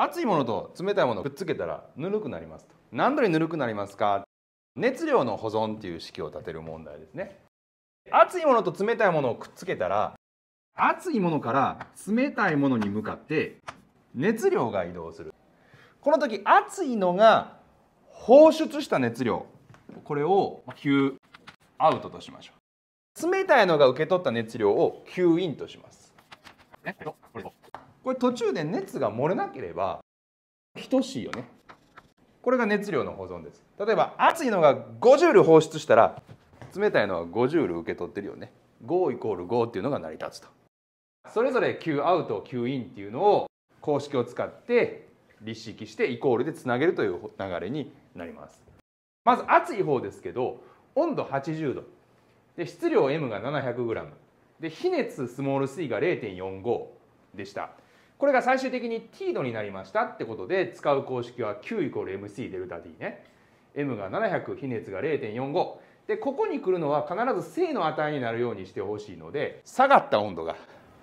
熱いものと冷たいものをくっつけたらぬるくなりますと何度にぬるくなりますか熱量の保存っていう式を立てる問題ですね熱いものと冷たいものをくっつけたら熱いものから冷たいものに向かって熱量が移動するこの時熱いのが放出した熱量これを Q アウトとしましょう冷たいのが受け取った熱量を Q インとしますこれ途中で熱が漏れなければ等しいよねこれが熱量の保存です例えば熱いのが5 0ル放出したら冷たいのは5 0ル受け取ってるよね5イコール5っていうのが成り立つとそれぞれ Q アウト Q インっていうのを公式を使って立式してイコールでつなげるという流れになりますまず熱い方ですけど温度80度で質量 M が 700g で非熱スモール c が0.45でしたこれが最終的に t 度になりましたってことで使う公式は Q イコール MC デルタ D ね M が700比熱が0.45でここに来るのは必ず正の値になるようにしてほしいので下がった温度が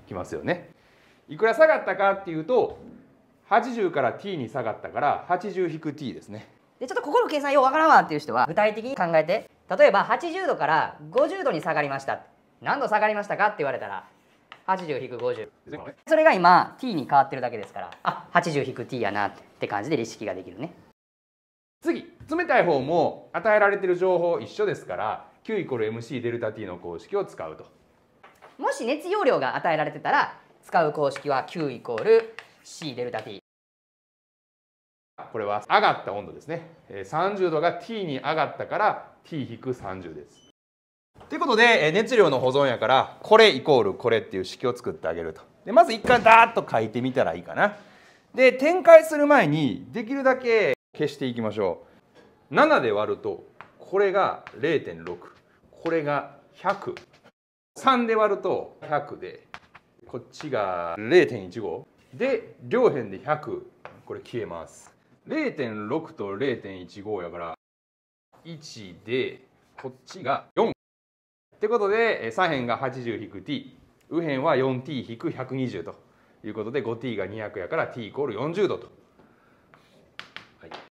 来ますよねいくら下がったかっていうと80から t に下がったから80 t ですねでちょっとここの計算ようわからんわっていう人は具体的に考えて例えば80度から50度に下がりました何度下がりましたかって言われたら80引く50それが今 t に変わってるだけですからあ80引く t やなって感じで立式ができるね次冷たい方も与えられてる情報一緒ですから Q イコール MC デルタ t の公式を使うともし熱容量が与えられてたら使う公式は Q イコール C デルタ t これは上がった温度ですね30度が t に上がったから t 引く30ですということで熱量の保存やからこれイコールこれっていう式を作ってあげるとでまず一回ダーッと書いてみたらいいかなで展開する前にできるだけ消していきましょう7で割るとこれが0.6これが1003で割ると100でこっちが0.15で両辺で100これ消えます0.6と0.15やから1でこっちが4ってことで左辺が 80-t 右辺は 4t-120 ということで 5t が200やから t=40 度と。